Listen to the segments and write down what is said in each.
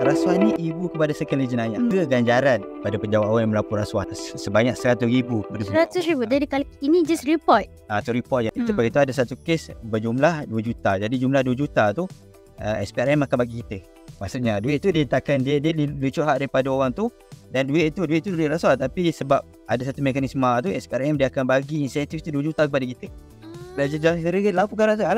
Rasuah ni ibu kepada sekian jenayah hmm. ke ganjaran pada penjawat awal yang melapor rasuah sebanyak seratus ribu. Seratus Ribu. dari kali ini just report ah tu report ya. kita hmm. beritahu ada satu kes berjumlah dua juta jadi jumlah dua juta tu uh, ah, SPRM akan bagi kita maksudnya duit tu dia takkan dia dia lucu hak daripada orang tu dan duit itu duit itu dia rasuah tapi sebab ada satu mekanisme tu SPRM dia akan bagi insentif tu dua juta kepada kita Legend Johnny Sirigit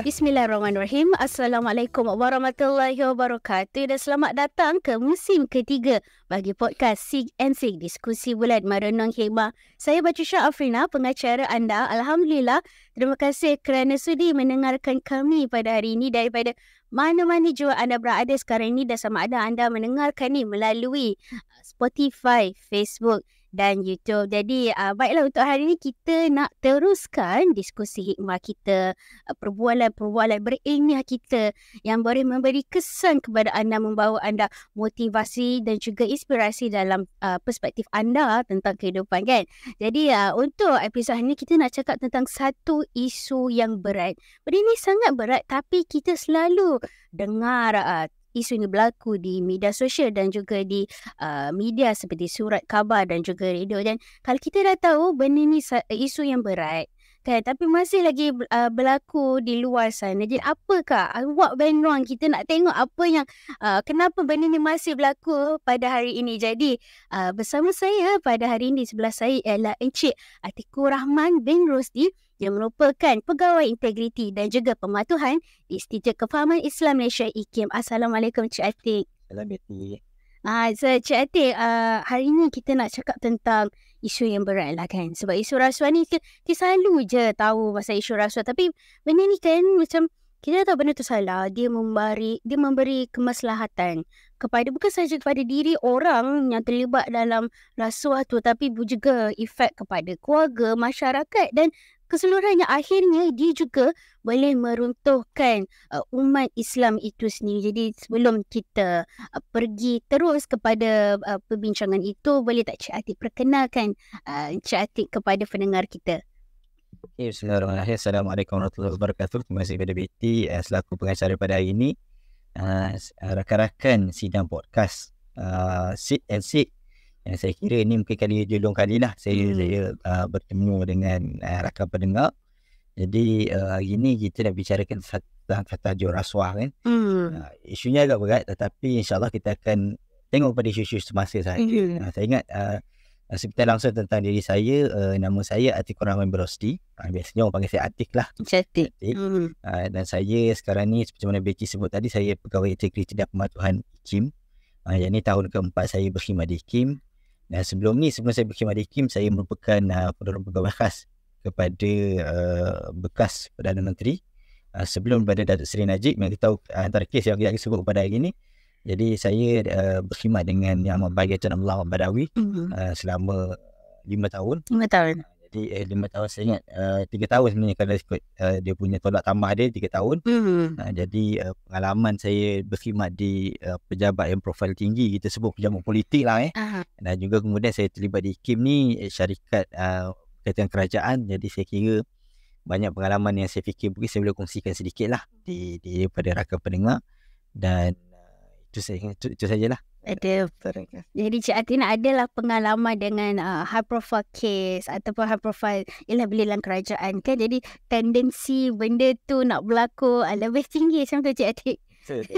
Bismillahirrahmanirrahim. Assalamualaikum warahmatullahi wabarakatuh. Dan selamat datang ke musim ketiga bagi podcast Sig and Sig. Diskusi Bulan merenung hebah. Saya Baju Syah Afrina, pengacara anda. Alhamdulillah. Terima kasih kerana sudi mendengarkan kami pada hari ini daripada mana-mana jua anda berada sekarang ini dan sama ada anda mendengarkan ini melalui uh, Spotify, Facebook, dan YouTube. Jadi uh, baiklah untuk hari ini kita nak teruskan diskusi hikmah kita, uh, perbualan-perbualan berilmiah kita yang boleh memberi kesan kepada anda, membawa anda motivasi dan juga inspirasi dalam uh, perspektif anda tentang kehidupan kan. Jadi uh, untuk episod ini kita nak cakap tentang satu isu yang berat. Benda ini sangat berat tapi kita selalu dengar uh, isu ini berlaku di media sosial dan juga di uh, media seperti surat khabar dan juga radio dan kalau kita dah tahu benda ni isu yang berat kan tapi masih lagi uh, berlaku di luar sana jadi apakah what went wrong kita nak tengok apa yang uh, kenapa benda ni masih berlaku pada hari ini jadi uh, bersama saya pada hari ini sebelah saya ialah Encik Atikur Rahman bin Rosdi yang merupakan pegawai integriti dan juga pematuhan di Institut Kefahaman Islam Malaysia IKIM Assalamualaikum Encik Atik Assalamualaikum Ah, so Cik Atik, uh, hari ni kita nak cakap tentang isu yang berat lah kan. Sebab isu rasuah ni, kita, kita selalu je tahu pasal isu rasuah. Tapi benda ni kan macam, kita tahu benda tu salah. Dia memberi dia memberi kemaslahatan kepada, bukan sahaja kepada diri orang yang terlibat dalam rasuah tu. Tapi juga efek kepada keluarga, masyarakat dan keseluruhannya akhirnya dia juga boleh meruntuhkan uh, umat Islam itu sendiri. Jadi sebelum kita uh, pergi terus kepada uh, perbincangan itu, boleh tak Cik Atik perkenalkan uh, Cik Atik kepada pendengar kita? Okay, ya, Bismillahirrahmanirrahim. Assalamualaikum warahmatullahi wabarakatuh. Terima kasih kepada BT uh, selaku pengacara pada hari ini. Uh, uh rakan-rakan sidang podcast uh, Sit and sit. Yang saya kira ini mungkin kali julung kali lah saya, hmm. saya uh, bertemu dengan uh, rakan pendengar. Jadi uh, hari ini kita nak bicarakan tentang kata jual rasuah kan. Hmm. Uh, isunya agak berat tetapi insyaAllah kita akan tengok pada isu-isu semasa saya. Hmm. Uh, saya ingat uh, uh, sebentar langsung tentang diri saya. Uh, nama saya Atik Rahman Berosti. Uh, biasanya orang panggil saya Atik lah. Atik. Atik. Hmm. Uh, dan saya sekarang ni seperti mana Becky sebut tadi saya pegawai integriti dan pematuhan Kim. Uh, yang ni tahun keempat saya berkhidmat di Kim. Dan sebelum ni sebelum saya berkhidmat di KIM saya merupakan uh, ah, pendorong pegawai khas kepada uh, bekas Perdana Menteri uh, sebelum pada Datuk Seri Najib yang kita tahu uh, antara kes yang kita sebut pada hari ini jadi saya uh, berkhidmat dengan Yang Amat Baik Tuan Abdullah Badawi uh, selama lima tahun 5 tahun eh, 5 tahun saya ingat uh, eh, tahun sebenarnya kalau ikut uh, dia punya tolak tambah dia tiga tahun mm. uh, jadi uh, pengalaman saya berkhidmat di uh, pejabat yang profil tinggi kita sebut pejabat politik lah eh uh-huh. dan juga kemudian saya terlibat di KIM ni syarikat uh, kaitan kerajaan jadi saya kira banyak pengalaman yang saya fikir mungkin saya boleh kongsikan sedikit lah di, di pada rakan pendengar dan itu, saya, itu, ada Jadi Cik Ati adalah pengalaman dengan uh, high profile case Ataupun high profile ialah bila dalam kerajaan kan Jadi tendensi benda tu nak berlaku uh, lebih tinggi macam tu Cik Ati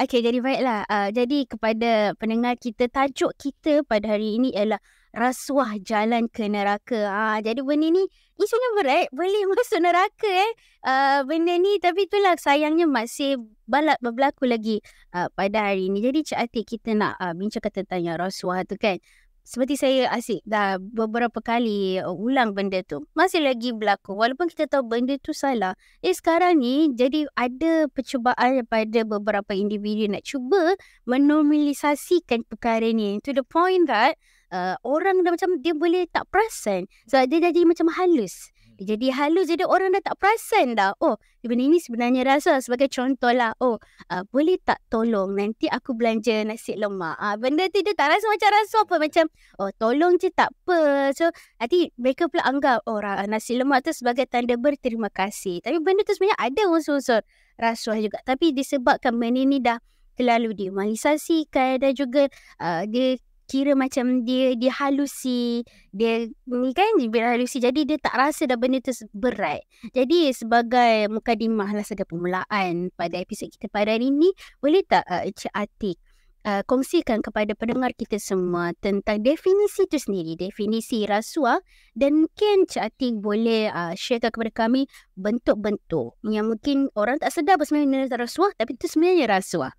Okay jadi baiklah uh, Jadi kepada pendengar kita Tajuk kita pada hari ini ialah rasuah jalan ke neraka. Ha, jadi benda ni, ni sebenarnya berat. Boleh masuk neraka eh. Uh, benda ni tapi itulah sayangnya masih balak berlaku lagi uh, pada hari ini. Jadi Cik Atik kita nak uh, bincang kata tanya rasuah tu kan. Seperti saya asyik dah beberapa kali uh, ulang benda tu. Masih lagi berlaku. Walaupun kita tahu benda tu salah. Eh sekarang ni jadi ada percubaan pada beberapa individu nak cuba menormalisasikan perkara ni. To the point that uh, orang dah macam dia boleh tak perasan. Hmm. so dia jadi macam halus. Dia hmm. jadi halus jadi orang dah tak perasan dah. Oh, dia benda ini sebenarnya rasa lah sebagai contoh lah. Oh, uh, boleh tak tolong nanti aku belanja nasi lemak. Uh, benda tu dia tak rasa macam rasa apa. Macam, oh tolong je tak apa. So, nanti mereka pula anggap orang oh, nasi lemak tu sebagai tanda berterima kasih. Tapi benda tu sebenarnya ada unsur-unsur rasuah juga. Tapi disebabkan benda ni dah terlalu dimalisasikan dan juga uh, dia kira macam dia dia halusi dia ni kan dia halusi jadi dia tak rasa dah benda tu berat jadi sebagai mukadimah lah sebagai permulaan pada episod kita pada hari ini boleh tak uh, Encik Atik uh, kongsikan kepada pendengar kita semua tentang definisi tu sendiri definisi rasuah dan mungkin Encik Atik boleh uh, sharekan kepada kami bentuk-bentuk yang mungkin orang tak sedar sebenarnya rasuah tapi itu sebenarnya rasuah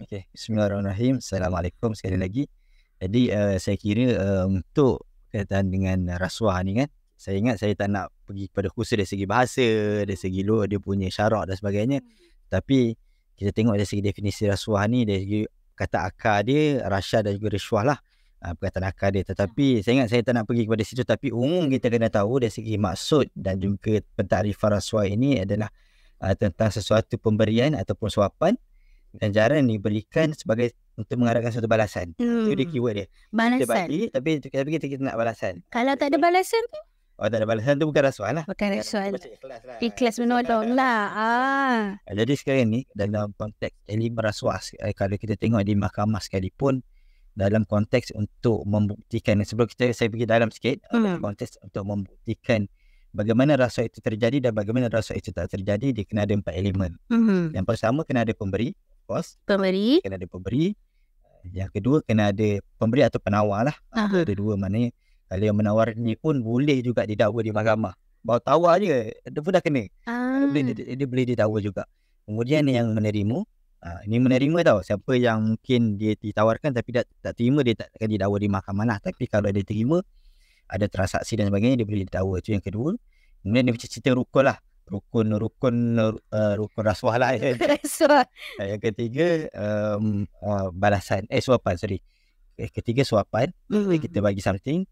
Okay. Bismillahirrahmanirrahim. Assalamualaikum sekali lagi. Jadi uh, saya kira uh, untuk kaitan dengan rasuah ni kan saya ingat saya tak nak pergi kepada khusus dari segi bahasa, dari hmm. segi lu dia punya syarak dan sebagainya. Hmm. Tapi kita tengok dari segi definisi rasuah ni dari segi kata akar dia rasya dan juga rasuah lah uh, perkataan akar dia. Tetapi hmm. saya ingat saya tak nak pergi kepada situ tapi umum kita kena tahu dari segi maksud dan juga pentarifan rasuah ini adalah uh, tentang sesuatu pemberian ataupun suapan dan ganjaran diberikan sebagai untuk mengharapkan satu balasan. Hmm. Itu dia hmm. keyword dia. Balasan. Kita bagi, tapi kita, kita, nak balasan. Kalau tak ada balasan tu? Oh tak ada balasan tu bukan rasuah lah. Bukan rasuah lah. ikhlas menolong lah. Ah. Eh, jadi sekarang ni dalam konteks elemen rasuah eh, kalau kita tengok di mahkamah sekalipun dalam konteks untuk membuktikan sebelum kita saya pergi dalam sikit eh, hmm. dalam konteks untuk membuktikan bagaimana rasuah itu terjadi dan bagaimana rasuah itu tak terjadi dia kena ada empat elemen. Hmm. Yang pertama kena ada pemberi, course. Pemberi. Kena ada pemberi. Eh, yang kedua kena ada pemberi atau penawar lah. Ah, Aha. Ada dua maknanya. Kalau yang menawar ni pun boleh juga didakwa di mahkamah. Bawa tawar je. Dia pun dah kena. Ah. Dia, dia, dia boleh didakwa juga. Kemudian ni yang menerima. Uh, ini menerima tau siapa yang mungkin dia ditawarkan tapi tak, tak terima dia tak akan didakwa di mahkamah lah tapi kalau dia terima ada transaksi dan sebagainya dia boleh didakwa itu yang kedua kemudian dia cerita rukun lah rukun rukun uh, eh, rukun rasuah lah ya. rasuah. Eh, yang ketiga um, uh, balasan eh suapan sorry eh, ketiga suapan mm. kita hmm. bagi something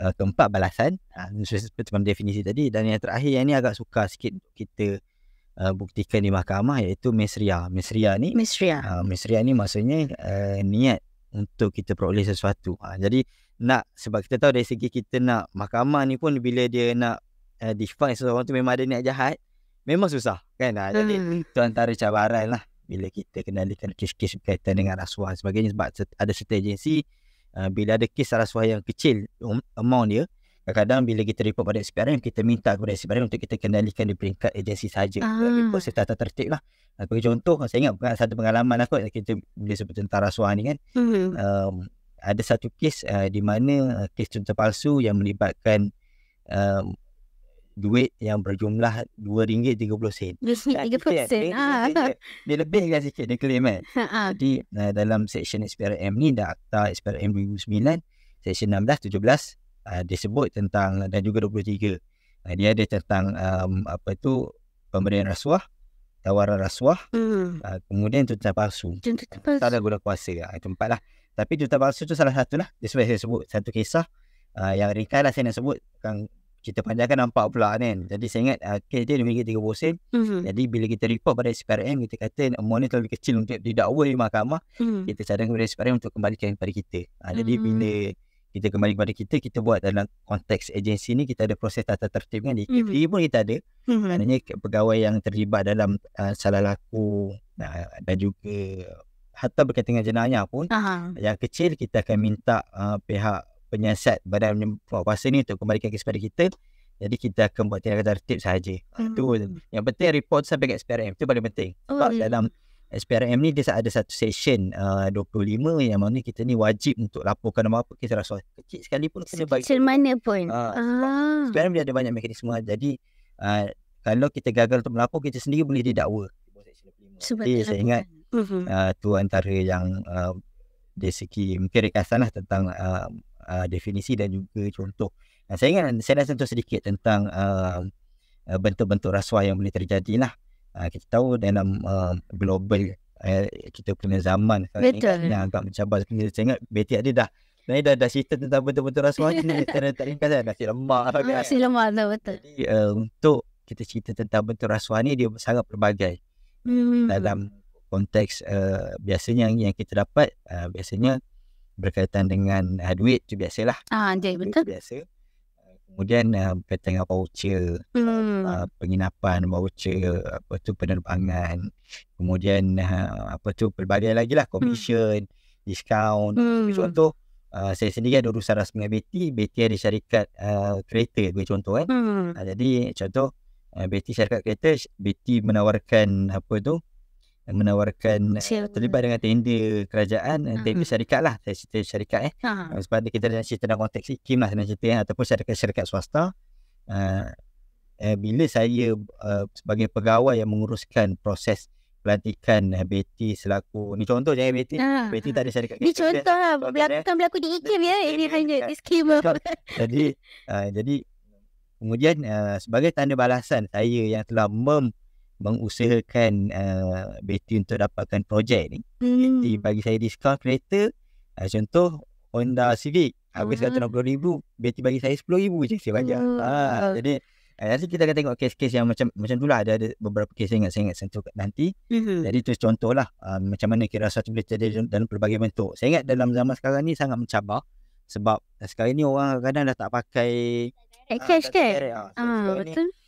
uh, keempat balasan uh, seperti dalam definisi tadi dan yang terakhir yang ni agak suka sikit kita uh, buktikan di mahkamah iaitu mesriah. Mesriah ni Mesriah. uh, mesria ni maksudnya uh, niat untuk kita peroleh sesuatu uh, jadi nak sebab kita tahu dari segi kita nak mahkamah ni pun bila dia nak uh, eh, define seseorang tu memang ada niat jahat memang susah kan uh, jadi hmm, hmm. tu antara cabaran lah bila kita kenalikan kes-kes berkaitan dengan rasuah dan sebagainya sebab ada certain agensi uh, bila ada kes rasuah yang kecil um, amount dia kadang-kadang bila kita report pada SPRM kita minta kepada SPRM untuk kita kendalikan di peringkat agensi saja. pun hmm. setata tertib lah sebagai ah, contoh saya ingat bukan satu pengalaman aku lah kita boleh sebut tentang rasuah ni kan hmm. um, ada satu kes uh, di mana uh, kes contoh palsu yang melibatkan um, duit yang berjumlah RM2.30. RM30. Dia, ha. dia, dia, dia lebih kan sikit dia claim kan. Ha. ha. Jadi uh, dalam section SPRM ni, dah akta SPRM 2009, section 16, 17, uh, dia sebut tentang dan juga 23. Uh, eh, dia ada tentang um, apa tu pemberian rasuah tawaran rasuah hmm. uh, kemudian tuntutan palsu tuntutan palsu tak guna kuasa lah, tempat lah tapi tuntutan palsu tu salah satu lah sebab saya sebut satu kisah uh, yang ringkas lah saya nak sebut kan kita panjangkan nampak pula kan. Jadi saya ingat uh, kes dia memiliki 30 sen. Mm-hmm. Jadi bila kita report pada SPRM, kita kata amount ni terlalu kecil untuk didakwa di mahkamah. Mm-hmm. Kita cadang kepada SPRM untuk kembalikan kepada kita. Uh, jadi mm-hmm. bila kita kembali kepada kita, kita buat dalam konteks agensi ni, kita ada proses tata tertib kan. Di KPI mm-hmm. E pun kita ada. Mm-hmm. Maknanya pegawai yang terlibat dalam uh, salah laku uh, dan juga hatta berkaitan dengan jenayah pun. Aha. Yang kecil kita akan minta uh, pihak penyiasat badan puasa puasa ni untuk kembalikan kepada kita. Jadi kita akan buat tindakan tertib sahaja. Itu ha, hmm. yang penting report sampai ke SPRM. tu paling penting. Oh, Sebab yeah. dalam SPRM ni dia ada satu session uh, 25 yang mana kita ni wajib untuk laporkan apa-apa kita rasa kecil sekali pun kena bagi. Kecil mana pun. Uh, ha, ah. SPRM dia ada banyak mekanisme. Jadi uh, kalau kita gagal untuk melapor kita sendiri boleh didakwa. Sebab Jadi, saya ingat mhm. uh, tu antara yang uh, dari segi mungkin rekasan lah tentang uh, uh, definisi dan juga contoh. Nah, saya ingat saya nak sentuh sedikit tentang uh, uh bentuk-bentuk rasuah yang boleh terjadi lah. Uh, kita tahu dalam uh, global uh, kita punya zaman Betul. yang agak mencabar. Saya ingat Betty ada dah Nah, dah, dah cerita tentang bentuk-bentuk rasuah ni. Tak tak ringkas kan? Nasi lemak. Kan. Nasi lemak tu, betul. Jadi, uh, untuk kita cerita tentang bentuk rasuah ni, dia sangat pelbagai. Mm-hmm. Dalam konteks uh, biasanya yang kita dapat, uh, biasanya berkaitan dengan uh, duit tu biasalah. Ah, jadi betul. biasa. Eh, kemudian uh, berkaitan dengan voucher, hmm. uh, penginapan, voucher, apa tu penerbangan. Kemudian uh, apa tu pelbagai lagi lah, hmm. commission, hmm. discount. Hmm. Contoh, uh, saya sendiri ada urusan rasmi dengan BT, BT ada syarikat uh, kereta, bagi contoh kan. Hmm. Uh, jadi contoh, uh, BT syarikat kereta, BT menawarkan apa tu, menawarkan Cil. Eh, terlibat dengan tender kerajaan uh-huh. tender syarikat lah saya syarikat eh uh-huh. sebab kita dah cerita dalam konteks ikim lah saya cerita eh. ataupun syarikat-syarikat swasta uh, uh, bila saya uh, sebagai pegawai yang menguruskan proses pelantikan uh, BT selaku ni contoh jangan eh, BT uh-huh. BT tak ada syarikat ni contoh lah belakang berlaku di ikim ya ini hanya di skim. jadi uh, jadi kemudian uh, sebagai tanda balasan saya yang telah mem mengusahakan uh, eh, Betty untuk dapatkan projek ni. Mm. Betty bagi saya diskaun kereta uh, contoh Honda Civic habis rm hmm. ribu, Betty bagi saya rm ribu je saya bayar. Mm. Ha, jadi eh, nanti kita akan tengok kes-kes yang macam macam itulah ada, ada beberapa kes yang saya ingat sentuh nanti. hmm Jadi itu contohlah uh, macam mana kira satu boleh terjadi dalam pelbagai bentuk. Saya ingat dalam zaman sekarang ni sangat mencabar sebab sekarang ni orang kadang dah tak pakai ah, cash uh, ke? Ah, uh, betul. Ni,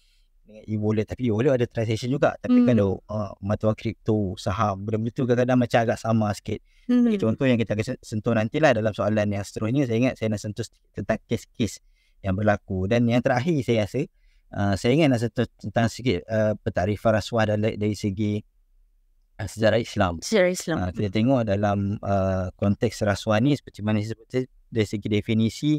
dengan e-wallet tapi e-wallet ada transaction juga tapi kan mm. kalau uh, mata kripto saham benda-benda tu kadang-kadang macam agak sama sikit mm. jadi, contoh yang kita akan sentuh nantilah dalam soalan yang seterusnya saya ingat saya nak sentuh tentang kes-kes yang berlaku dan yang terakhir saya rasa uh, saya ingat nak sentuh tentang sikit uh, pentarifan rasuah dari, dari segi uh, sejarah Islam sejarah Islam uh, kita tengok dalam uh, konteks rasuah ni seperti mana seperti dari segi definisi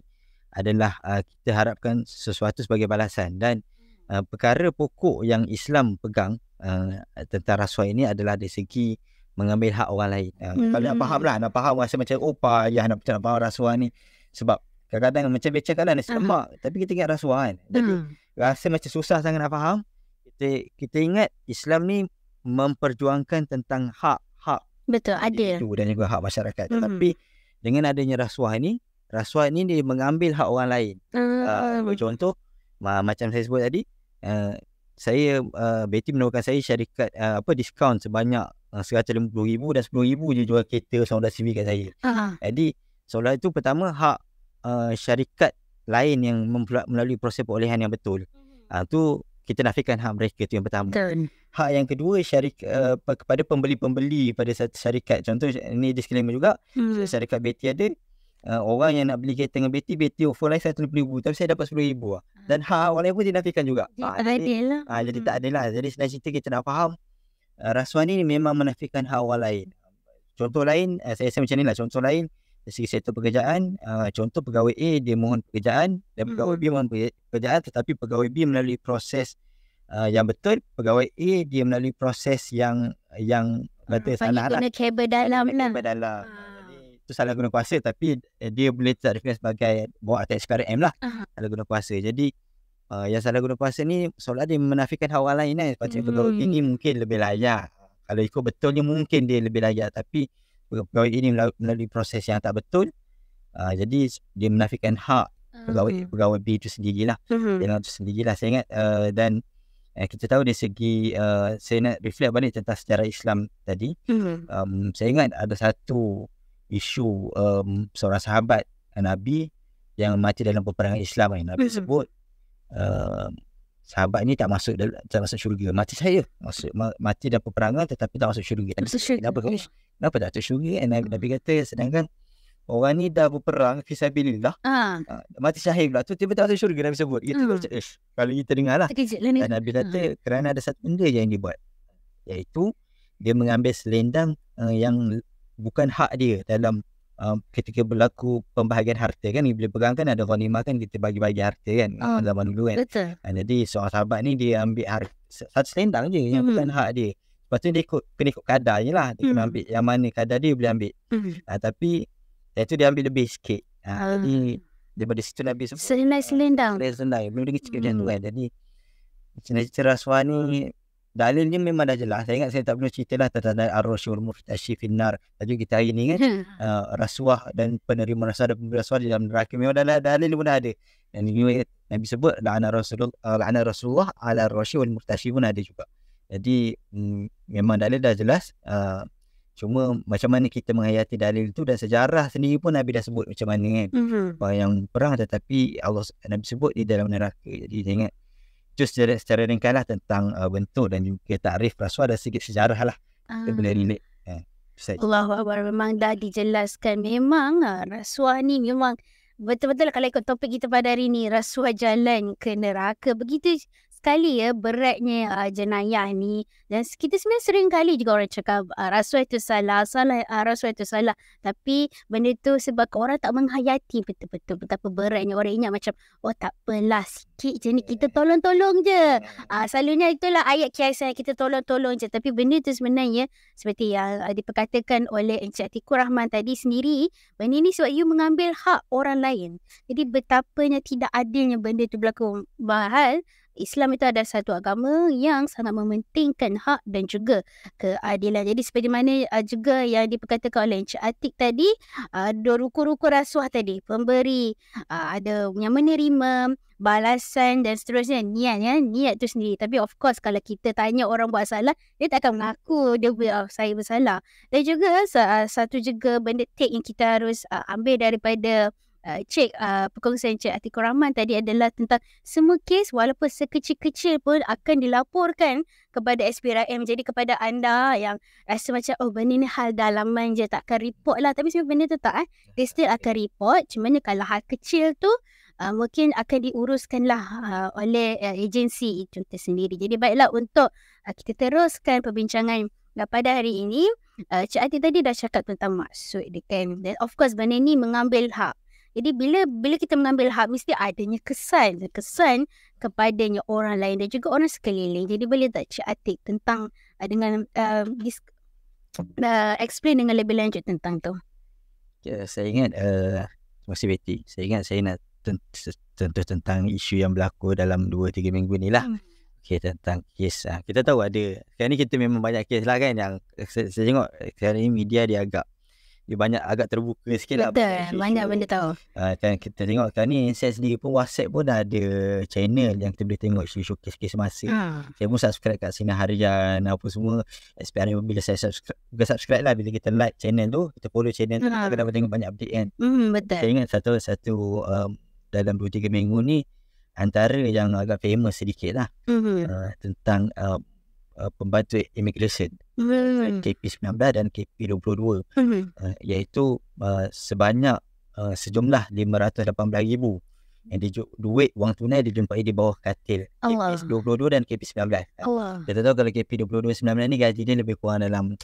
adalah uh, kita harapkan sesuatu sebagai balasan dan uh, perkara pokok yang Islam pegang uh, tentang rasuah ini adalah dari segi mengambil hak orang lain. Uh, mm-hmm. Kalau nak faham hmm. lah, nak faham rasa macam, oh ya nak macam faham rasuah ni. Sebab kadang-kadang macam becah kan, nasi Uh-huh. Tapi kita ingat rasuah kan. Jadi uh-huh. rasa macam susah sangat nak faham. Kita, kita ingat Islam ni memperjuangkan tentang hak-hak. Betul, ada. Itu dan juga hak masyarakat. Mm-hmm. Tapi dengan adanya rasuah ini, rasuah ini dia mengambil hak orang lain. Uh, uh, contoh, macam saya sebut tadi, Eh, saya uh, Betty menawarkan saya syarikat uh, eh, apa diskaun sebanyak RM150,000 uh, dan RM10,000 je jual kereta Honda Civic kat saya. Uh-huh. Jadi soalan itu pertama hak uh, syarikat lain yang mempul- melalui proses perolehan yang betul. Uh, tu kita nafikan hak mereka tu yang pertama. Turn. Hak yang kedua syarikat uh, kepada pembeli-pembeli pada syarikat contoh ini disclaimer juga hmm. syarikat Betty ada uh, orang yang nak beli kereta dengan beti beti offer lain satu ribu tapi saya dapat sepuluh ribu lah. Ah. dan ha orang pun dinafikan juga ha, jadi, lah. ha, jadi hmm. tak ada lah hmm. jadi selain cerita kita nak faham uh, rasuah ni memang menafikan hak orang lain contoh lain uh, saya rasa macam ni lah contoh lain dari segi sektor pekerjaan uh, contoh pegawai A dia mohon pekerjaan dan hmm. pegawai B mohon pekerjaan tetapi pegawai B melalui proses uh, yang betul pegawai A dia melalui proses yang yang kata hmm, salah lah kena kabel dalam lah Tu salah guna kuasa tapi eh, dia boleh tarifkan sebagai bawa teks KRM lah uh-huh. salah guna kuasa jadi uh, yang salah guna kuasa ni soalnya dia menafikan hak orang lain kan sebab hmm. pegawai ini mungkin lebih layak kalau ikut betulnya mungkin dia lebih layak tapi pegawai ini melalui proses yang tak betul uh, jadi dia menafikan hak ah, pegawai uh-huh. pegawai B itu sendirilah uh-huh. dia itu sendirilah saya ingat uh, dan Eh, kita tahu di segi uh, saya nak reflect balik tentang sejarah Islam tadi. Mm-hmm. Um, saya ingat ada satu isu um, seorang sahabat Nabi yang mati dalam peperangan Islam yang Nabi sebut um, sahabat ni tak masuk dalam tak masuk syurga. Mati saya. masuk mati dalam peperangan tetapi tak masuk syurga. Nabi, masuk syurga. Kenapa? Kenapa tak masuk syurga? And eh, Nabi, Nabi kata sedangkan orang ni dah berperang fisabilillah. Uh. Ah. Uh, ha, mati saya pula tu tiba tak masuk syurga Nabi sebut. Itu uh. macam, eh, kalau kita dengarlah. Lah, Dan Nabi kata uh. kerana ada satu benda yang dia buat iaitu dia mengambil selendang uh, yang bukan hak dia dalam um, ketika berlaku pembahagian harta kan bila pegang kan ada ghanimah kan kita bagi-bagi harta kan oh, zaman dulu kan betul. Ah, jadi seorang sahabat ni dia ambil harta satu selendang je mm-hmm. bukan hak dia lepas tu dia ikut, kena ikut kadar je lah dia mm-hmm. kena hmm. ambil yang mana kadar dia boleh ambil mm-hmm. uh, tapi itu dia ambil lebih sikit uh, uh. jadi daripada situ Nabi sebut selendang selendang belum dengar cakap macam tu hmm. kan jadi cerita rasuah ni dalilnya memang dah jelas. Saya ingat saya tak perlu cerita lah tentang arus syur murtashi finnar. Tapi kita hari ni kan uh, rasuah dan penerima rasa dan pemberi rasuah di dalam neraka. Memang dah, lah dalil pun ada. Dan ini Nabi sebut la'ana Rasulullah eh, la Rasulullah ala arusyur murtashi pun ada juga. Jadi mm, memang dalil dah jelas. Uh, cuma macam mana kita menghayati dalil itu dan sejarah sendiri pun Nabi dah sebut macam mana kan. hmm Yang perang tetapi Allah Nabi sebut di dalam neraka. Jadi saya ingat just secara, secara ringkas lah tentang uh, bentuk dan juga tarif rasuah ada sikit sejarah lah. Uh, ah. boleh relate. Eh, Allah Akbar memang dah dijelaskan. Memang uh, rasuah ni memang betul-betul lah kalau ikut topik kita pada hari ni rasuah jalan ke neraka. Begitu sekali ya beratnya uh, jenayah ni dan kita sebenarnya sering kali juga orang cakap uh, rasuah itu salah salah uh, rasuah itu salah tapi benda tu sebab orang tak menghayati betul-betul betapa beratnya orang ingat macam oh tak apalah sikit je ni kita tolong-tolong je uh, selalunya itulah ayat kiasan kita tolong-tolong je tapi benda tu sebenarnya ya, seperti yang uh, diperkatakan oleh Encik Tiku Rahman tadi sendiri benda ni sebab you mengambil hak orang lain jadi betapanya tidak adilnya benda tu berlaku bahal Islam itu adalah satu agama yang sangat mementingkan hak dan juga keadilan. Jadi seperti mana uh, ah, juga yang diperkatakan oleh Encik Atik tadi, ah, ada uh, rukun-rukun rasuah tadi, pemberi, uh, ada yang menerima, balasan dan seterusnya. Niat ya, niat tu sendiri. Tapi of course kalau kita tanya orang buat salah, dia tak akan mengaku dia buat oh, saya bersalah. Dan juga satu juga benda take yang kita harus uh, ambil daripada uh, eh, cik uh, eh, perkongsian cik Atikur Rahman tadi adalah tentang semua kes walaupun sekecil-kecil pun akan dilaporkan kepada SPRM. Jadi kepada anda yang rasa macam oh benda ni hal dalaman je tak akan report lah. Tapi sebenarnya benda tu tak eh. They still akan report. Cuma ni kalau hal kecil tu Uh, mungkin akan diuruskan lah uh, oleh uh, agensi itu tersendiri. Jadi baiklah untuk uh, kita teruskan perbincangan uh, pada hari ini. Uh, Cik Ati tadi dah cakap tentang maksud dia kan. Then of course benda ni mengambil hak jadi bila bila kita mengambil hak mesti adanya kesan, kesan kepadanya orang lain dan juga orang sekeliling. Jadi boleh tak Cik Atik tentang uh, dengan uh, uh, explain dengan lebih lanjut tentang tu? Ya, saya ingat uh, masih beti. Saya ingat saya nak tentu tentang isu yang berlaku dalam 2-3 minggu ni lah. Hmm. Okay, tentang kes. Ah, kita tahu ada. Sekarang ni kita memang banyak kes lah kan yang saya, saya tengok sekarang ni media dia agak dia banyak agak terbuka sikit lah. Betul. Banyak benda tahu. Uh, kan kita tengok kan ni saya sendiri pun WhatsApp pun ada channel yang kita boleh tengok isu-isu kes-kes masa. Uh. Saya pun subscribe kat Sinar Harian apa semua. SPR bila saya subscribe. Bukan subscribe lah bila kita like channel tu. Kita follow channel tu. Uh. Kita ah. dapat tengok banyak update kan. Mm, betul. Saya ingat satu-satu um, dalam 2-3 minggu ni antara yang agak famous sedikit lah. Mm-hmm. Uh, tentang uh, uh, pembantu immigration hmm. KP19 dan KP22 hmm. uh, iaitu uh, sebanyak uh, sejumlah 518,000 yang dijuk duit wang tunai dijumpai di bawah katil KP22 dan KP19 Allah. kita tahu kalau KP22 19 ni gaji dia lebih kurang dalam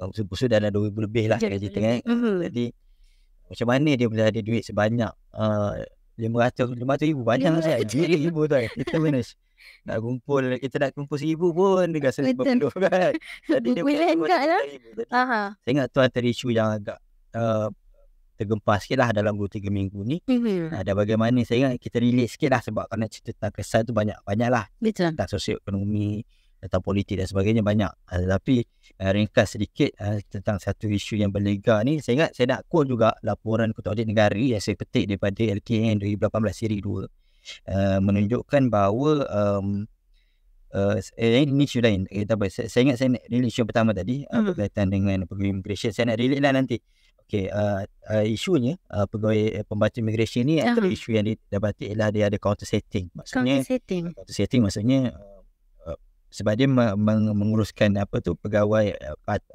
Busu-busu uh, dalam 2,000 lebih lah gaji tengah hmm. jadi macam mana dia boleh ada duit sebanyak uh, 500 500 ribu banyak lah saya 2 ribu tu kita kan. manage nak kumpul kita nak kumpul seribu pun dia rasa berpeluh kan jadi dia boleh enggak lah saya ingat tu antara isu yang agak uh, eh, tergempar sikit lah dalam 2-3 minggu ni mm-hmm. ada bagaimana saya ingat kita relate sikit lah sebab kena cerita tentang kesan tu banyak-banyak lah betul tentang sosial ekonomi tentang politik dan sebagainya banyak uh, ah, tapi uh, eh, ringkas sedikit uh, tentang satu isu yang berlega ni saya ingat saya nak quote juga laporan kutu audit negara yang saya petik daripada LKN 2018 siri 2 uh, menunjukkan bahawa um, Uh, ini isu lain kita apa saya, saya ingat saya nak relate isu pertama tadi hmm. uh, berkaitan dengan pegawai immigration saya nak relate lah nanti okay uh, uh, isunya uh, pegawai pembaca immigration ni uh-huh. isu yang didapati ialah dia ada counter setting maksudnya counter setting counter setting maksudnya uh, sebab dia meng- menguruskan apa tu pegawai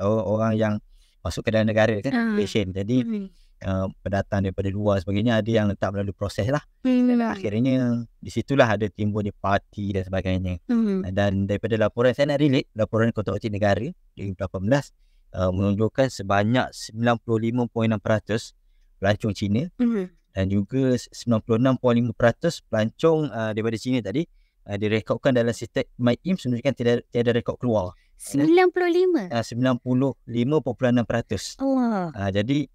orang yang masuk ke dalam negara kan uh-huh. immigration jadi uh Uh, pendatang daripada luar sebagainya ada yang tak melalui proses lah hmm. akhirnya di situlah ada timbulnya parti dan sebagainya hmm. dan daripada laporan saya nak relate laporan kotak otik negara 2018 uh, menunjukkan sebanyak 95.6% pelancong Cina hmm. dan juga 96.5% pelancong uh, daripada Cina tadi uh, direkodkan dalam sistem MyIMS menunjukkan tidak tiada rekod keluar 95? Uh, 95.6% Allah. Uh, jadi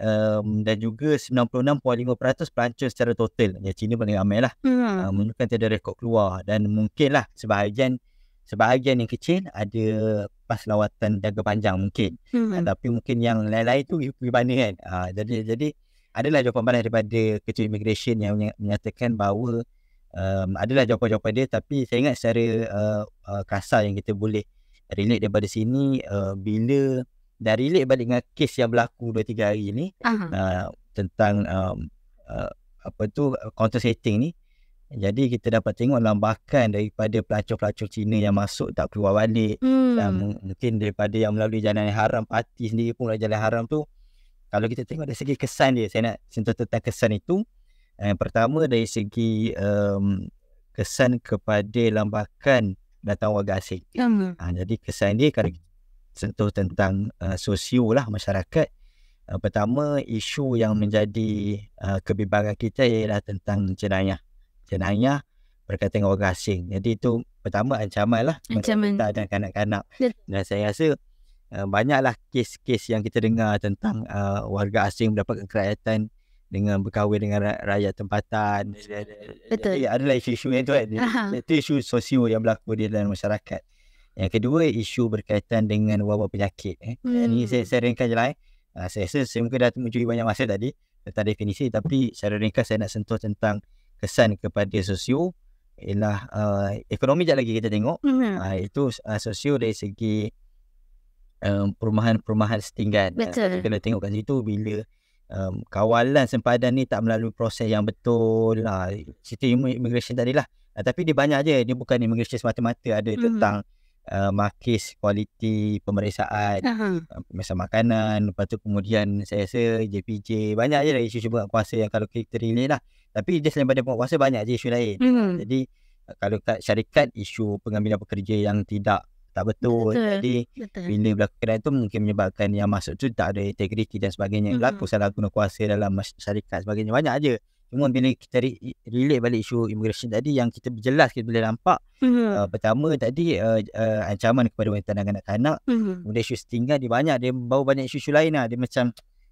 um, dan juga 96.5% pelancong secara total. Ya, China paling ramai lah. Hmm. Uh, menunjukkan tiada rekod keluar dan mungkin lah sebahagian sebahagian yang kecil ada pas lawatan jangka panjang mungkin. Hmm. Uh, tapi mungkin yang lain-lain tu bagaimana kan. Uh, jadi jadi adalah jawapan daripada Ketua Immigration yang menyatakan bahawa um, adalah jawapan-jawapan dia tapi saya ingat secara uh, uh, kasar yang kita boleh relate daripada sini uh, bila dan relate balik dengan kes yang berlaku 2 3 hari ni uh-huh. uh, tentang um, uh, apa tu counter setting ni jadi kita dapat tengok lambakan daripada pelacur-pelacur Cina yang masuk tak keluar balik hmm. um, mungkin daripada yang melalui jalan yang haram parti sendiri pun jalan yang haram tu kalau kita tengok dari segi kesan dia saya nak sentuh tentang kesan itu yang pertama dari segi um, kesan kepada lambakan datang warga asing hmm. uh, jadi kesan dia kalau kita sentuh tentang uh, sosio lah masyarakat. Uh, pertama, isu yang menjadi uh, kebimbangan kita ialah tentang jenayah. Jenayah berkaitan dengan orang asing. Jadi itu pertama ancaman lah. Ancaman. Dan kanak-kanak. Dan saya rasa uh, banyaklah kes-kes yang kita dengar tentang uh, warga asing mendapatkan kerajatan dengan berkahwin dengan rakyat tempatan. Betul. Jadi, adalah isu-isu yang itu kan. Itu isu sosio yang berlaku di dalam masyarakat. Yang kedua isu berkaitan dengan wabak penyakit. Eh. Hmm. Ini saya, saya ringkas je lah. Eh. Uh, saya rasa saya mungkin dah mencuri banyak masa tadi tentang definisi tapi secara ringkas saya nak sentuh tentang kesan kepada sosio ialah uh, ekonomi jap lagi kita tengok uh, hmm. ah, itu uh, sosio dari segi perumahan-perumahan setinggan betul. kita kena tengok kat situ bila um, kawalan sempadan ni tak melalui proses yang betul uh, situ immigration tadi lah uh, tapi dia banyak je dia bukan immigration semata-mata ada mm-hmm. tentang uh, markis kualiti pemeriksaan uh-huh. makanan lepas tu kemudian saya rasa JPJ banyak je lah isu-isu kuasa yang kalau kita relay lah tapi dia selain pada kuasa banyak je isu lain hmm. jadi uh, kalau tak syarikat isu pengambilan pekerja yang tidak tak betul, betul. jadi betul. bila berlaku kedai tu mungkin menyebabkan yang masuk tu tak ada integriti dan sebagainya hmm. laku salah guna kuasa dalam syarikat sebagainya banyak aja. Cuma bila kita relate balik isu immigration tadi yang kita jelas kita boleh nampak mm-hmm. uh, pertama tadi uh, uh, ancaman kepada wanita dan kanak-kanak mm-hmm. kemudian isu setinggal dia banyak dia bawa banyak isu-isu lain lah dia macam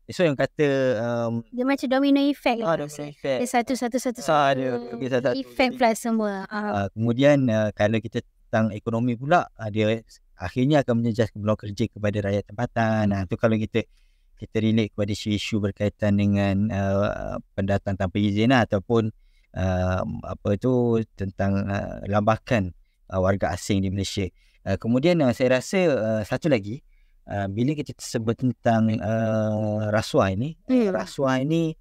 so yang kata um, dia macam domino effect lah, dia satu satu satu ah, effect pula semua uh. Uh, kemudian uh, kalau kita tentang ekonomi pula uh, dia akhirnya akan menjejas peluang kerja kepada rakyat tempatan mm uh, tu kalau kita kita relate kepada isu-isu berkaitan dengan uh, pendatang tanpa izin lah, ataupun uh, apa tu tentang uh, lambakan uh, warga asing di Malaysia. Uh, kemudian uh, saya rasa uh, satu lagi uh, bila kita sebut tentang uh, rasuah ini, yeah. Uh, rasuah ini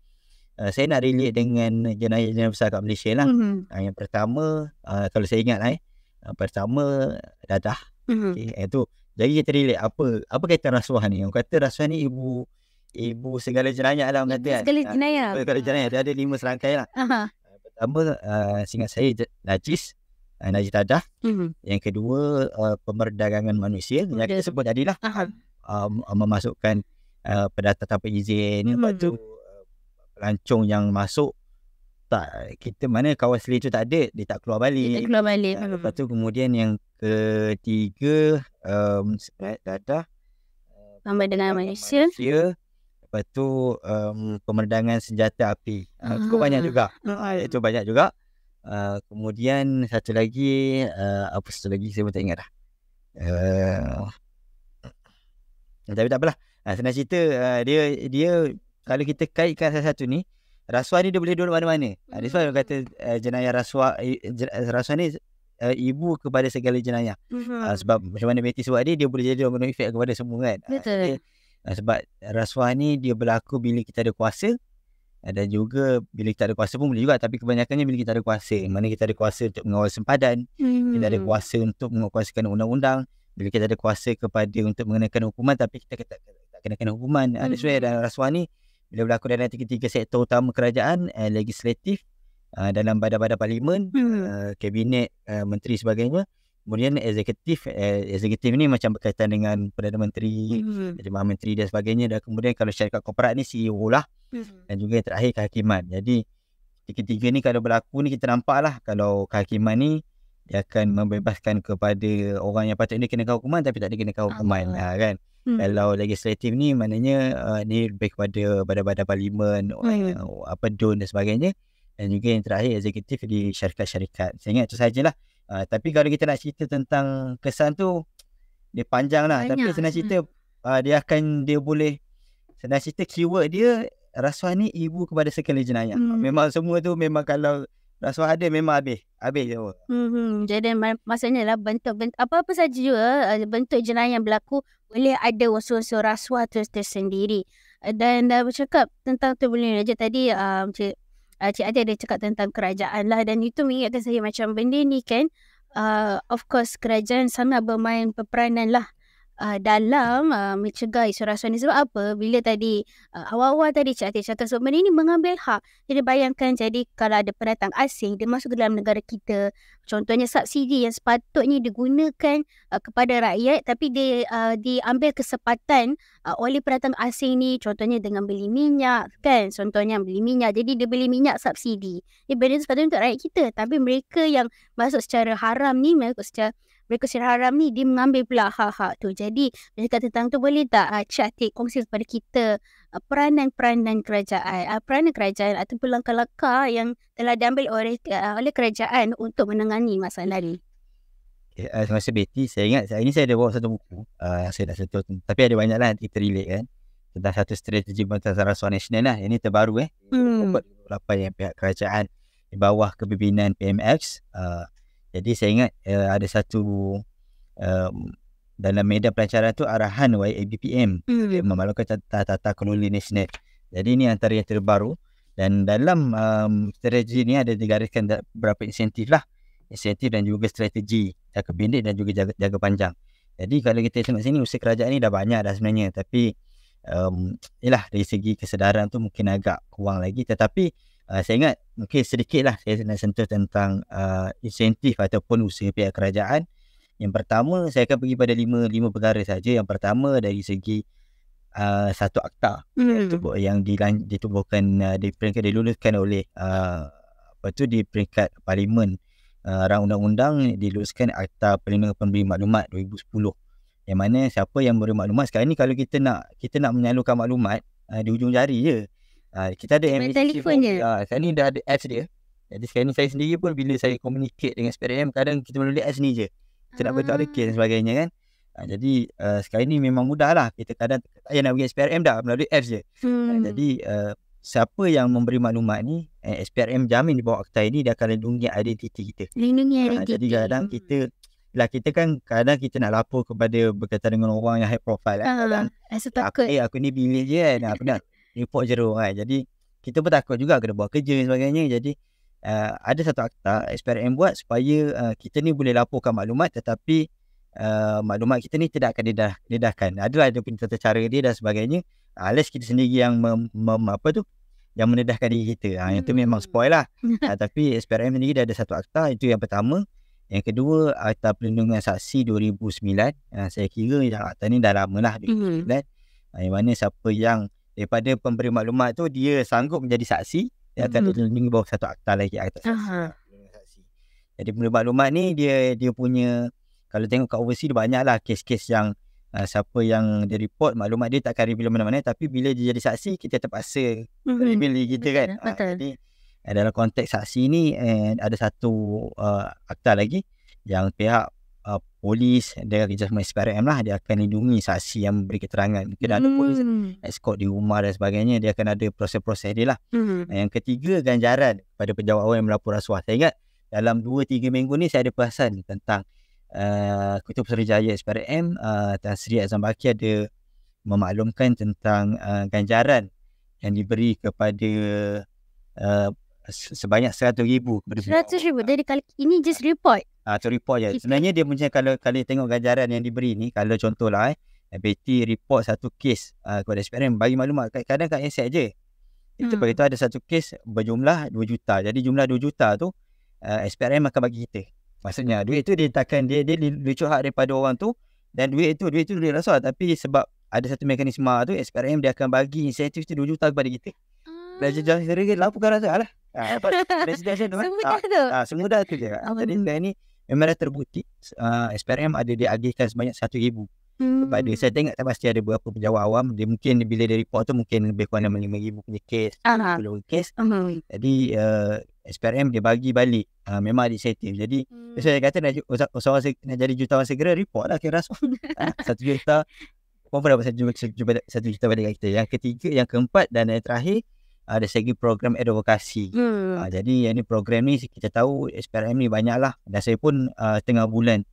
uh, saya nak relate dengan jenayah-jenayah besar kat Malaysia lah. Mm-hmm. Uh, yang pertama uh, kalau saya ingat lah eh, uh, pertama dadah. Mm-hmm. Okay, itu jadi kita relate apa apa kata rasuah ni? Orang kata rasuah ni ibu ibu segala jenayah lah orang kata. Kan. Segala ha, jenayah. Kan? Segala jenayah. Dia ada lima serangkai lah. Aha. Ha, pertama, uh, ha, singkat saya Najis. Uh, Najis Dadah. Mm-hmm. Yang kedua, uh, pemerdagangan manusia. Mm-hmm. Yang kita sebut tadi lah. Uh, memasukkan uh, pendatang tanpa izin. Mm-hmm. Lepas hmm. tu, uh, pelancong yang masuk tak kita mana kawal seli tak ada dia tak keluar balik dia tak keluar balik lepas tu kemudian yang ketiga um, spread dadah sampai dengan Malaysia. Malaysia lepas tu um, pemerdangan senjata api uh, cukup banyak juga uh, ah, itu ah. eh, banyak juga uh, kemudian satu lagi uh, apa satu lagi saya pun tak ingat dah uh, tapi tak apalah uh, senang cerita uh, dia dia kalau kita kaitkan satu-satu ni rasuah ni dia boleh duduk mana-mana. Uh, that's why hmm. kata uh, jenayah rasuah uh, rasuah ni uh, ibu kepada segala jenayah. Uh, sebab macam mana Betty sebab dia dia boleh jadi domino effect kepada semua kan. Ha, Betul. Uh, sebab rasuah ni dia berlaku bila kita ada kuasa dan juga bila kita ada kuasa pun boleh juga tapi kebanyakannya bila kita ada kuasa mana kita ada kuasa untuk mengawal sempadan mm-hmm. kita ada hmm. kuasa untuk menguasakan undang-undang bila kita ada kuasa kepada untuk mengenakan hukuman tapi kita tak kenakan hukuman mm-hmm. ada sesuai dan rasuah ni bila berlaku dalam tiga-tiga sektor utama kerajaan eh, Legislatif uh, Dalam badan-badan parlimen hmm. uh, Kabinet uh, Menteri sebagainya Kemudian eksekutif eh, Eksekutif ni macam berkaitan dengan Perdana Menteri hmm. Jemaah Menteri dan sebagainya Dan kemudian kalau syarikat korporat ni CEO lah hmm. Dan juga yang terakhir kehakiman Jadi Tiga-tiga ni kalau berlaku ni kita nampak lah Kalau kehakiman ni Dia akan hmm. membebaskan kepada Orang yang patutnya kena kena hukuman Tapi tak ada kena hukuman lah ha, kan hmm. kalau legislatif ni maknanya uh, ni lebih kepada badan-badan parlimen hmm. uh, apa don dan sebagainya dan juga yang terakhir eksekutif di syarikat-syarikat saya ingat itu sahajalah uh, tapi kalau kita nak cerita tentang kesan tu dia panjang lah Banyak. tapi senang cerita hmm. uh, dia akan dia boleh senang cerita keyword dia rasuah ni ibu kepada sekali jenayah hmm. memang semua tu memang kalau Rasuah ada memang habis. Habis je. Hmm, jadi maksudnya lah bentuk, bentuk apa-apa saja juga eh, eh, bentuk jenayah yang berlaku boleh ada unsur-unsur rasuah tu tersendiri. Eh, dan dah bercakap tentang tu boleh aja tadi um, cik, uh, cik Adi ada cakap tentang kerajaan lah dan itu mengingatkan saya macam benda ni kan uh, of course kerajaan sangat bermain peranan lah uh, dalam uh, mencegah isu rasuah ni sebab apa bila tadi uh, awal-awal tadi Cik Atif cakap sebab benda ni mengambil hak jadi bayangkan jadi kalau ada pendatang asing dia masuk ke dalam negara kita contohnya subsidi yang sepatutnya digunakan uh, kepada rakyat tapi dia uh, diambil kesempatan uh, oleh pendatang asing ni contohnya dengan beli minyak kan contohnya beli minyak jadi dia beli minyak subsidi dia benda sepatutnya untuk rakyat kita tapi mereka yang masuk secara haram ni masuk secara mereka secara haram ni dia mengambil pula hak-hak tu. Jadi cakap tentang tu boleh tak uh, Cik Atik kongsi kepada kita uh, peranan-peranan kerajaan, uh, peranan kerajaan atau langkah-langkah yang telah diambil oleh uh, oleh kerajaan untuk menangani masalah ni. Okay, uh, masa Betty, saya ingat saya ini saya ada bawa satu buku uh, yang saya dah sentuh tapi ada banyak lah kita relate kan tentang satu strategi bantuan rasuah nasional lah. Ini terbaru eh. Hmm. 28 yang pihak kerajaan di bawah kepimpinan PMX uh, jadi saya ingat uh, ada satu um, dalam media pelancaran tu arahan YABPM mm. Ya. memalukan tata, tata kelola nasional. Jadi ini antara yang terbaru dan dalam um, strategi ni ada digariskan beberapa insentif lah. Insentif dan juga strategi jaga pendek dan juga jaga, jaga panjang. Jadi kalau kita tengok sini usaha kerajaan ni dah banyak dah sebenarnya tapi um, yalah, dari segi kesedaran tu mungkin agak kurang lagi tetapi uh, saya ingat mungkin sedikitlah saya nak sentuh tentang uh, insentif ataupun usaha pihak kerajaan. Yang pertama saya akan pergi pada lima lima perkara saja. Yang pertama dari segi uh, satu akta mm. yang dilan- ditubuhkan uh, di peringkat diluluskan oleh uh, apa tu di peringkat parlimen uh, rang undang-undang diluluskan akta perlindungan pemberi maklumat 2010. Yang mana siapa yang memberi maklumat sekarang ni kalau kita nak kita nak menyalurkan maklumat uh, di ujung jari je. Ah, kita ada MSG telefon je. Ah, sekarang ni dah ada apps dia. Jadi sekarang ni saya sendiri pun bila saya communicate dengan SPRM kadang kita melalui apps ni je. Kita nak betul ada ah. case dan sebagainya kan. Ha, jadi uh, sekarang ni memang mudah lah. Kita kadang tak payah nak pergi SPRM dah melalui apps je. Hmm. Ha, jadi uh, siapa yang memberi maklumat ni eh, SPRM jamin di bawah akta ini dia akan lindungi identiti kita. Lindungi identiti. jadi kadang hmm. kita lah kita kan kadang kita nak lapor kepada berkaitan dengan orang yang high profile kan. Uh, kadang, eh, aku, eh, aku ni bilik je kan. aku nak? report jeruk kan. Jadi kita pun takut juga kena buat kerja dan sebagainya. Jadi uh, ada satu akta SPRM buat supaya uh, kita ni boleh laporkan maklumat tetapi uh, maklumat kita ni tidak akan didah, didahkan. Adalah ada lah penyata cara dia dan sebagainya. Alas ah, kita sendiri yang mem, mem, apa tu yang mendedahkan diri kita. Ha, yang hmm. memang spoil lah. Ha, tapi SPRM sendiri dah ada satu akta. Itu yang pertama. Yang kedua, Akta Perlindungan Saksi 2009. Ha, saya kira yang akta ni dah lama lah. Hmm. Ha, yang mana siapa yang daripada pemberi maklumat tu dia sanggup menjadi saksi dia akan dilindungi mm-hmm. bawah satu akta lagi akta saksi. Jadi pemberi maklumat ni dia dia punya kalau tengok kat overseas banyaklah kes-kes yang uh, siapa yang dia report maklumat dia tak akan reveal mana-mana tapi bila dia jadi saksi kita terpaksa mm-hmm. reveal kita kan. Betul. kan. Ha, jadi dalam konteks saksi ni and eh, ada satu uh, akta lagi yang pihak uh, polis dengan kerjasama SPRM lah dia akan lindungi saksi yang beri keterangan mungkin ada mm. polis escort di rumah dan sebagainya dia akan ada proses-proses dia lah mm. yang ketiga ganjaran pada pejabat awal yang melapor rasuah saya ingat dalam 2-3 minggu ni saya ada perasan tentang uh, Kutub Pesara Jaya SPRM uh, Tan Sri Azam Baki ada memaklumkan tentang uh, ganjaran yang diberi kepada uh, sebanyak 100,000 ribu. 100,000 ribu. Jadi kali ini just report. Ah to report je. Sebenarnya dia punya kalau kali tengok ganjaran yang diberi ni kalau contohlah eh MPT report satu kes uh, kepada SPRM bagi maklumat kadang-kadang kat aset je. Itu hmm. begitu ada satu kes berjumlah 2 juta. Jadi jumlah 2 juta tu uh, ah, SPRM akan bagi kita. Maksudnya duit tu dia takkan dia dia lucu hak daripada orang tu dan duit tu duit tu duit rasuah tapi sebab ada satu mekanisme tu SPRM dia akan bagi insentif tu 2 juta kepada kita. Ah. Belajar jangan serigit lah rasa lah. Ah, sebab presiden tu kan Semua ah, dah tu ah, je ah, Jadi saya ni Memang dah terbukti uh, SPRM ada diagihkan sebanyak satu ribu Kepada hmm. saya tengok tak pasti ada berapa penjawat awam dia Mungkin bila dia report tu mungkin lebih kurang dalam lima ribu punya kes uh-huh. kes uh-huh. Jadi uh, eh, SPRM dia bagi balik uh, Memang ada insentif Jadi hmm. saya kata nak, usaha, nak jadi jutawan segera report lah kira rasul Satu juta Puan pun dapat satu juta balik kita Yang ketiga, yang keempat dan yang terakhir ada segi program edukasi. Hmm. Uh, jadi yang ni program ni kita tahu SPRM ni banyaklah dan saya pun uh, tengah bulan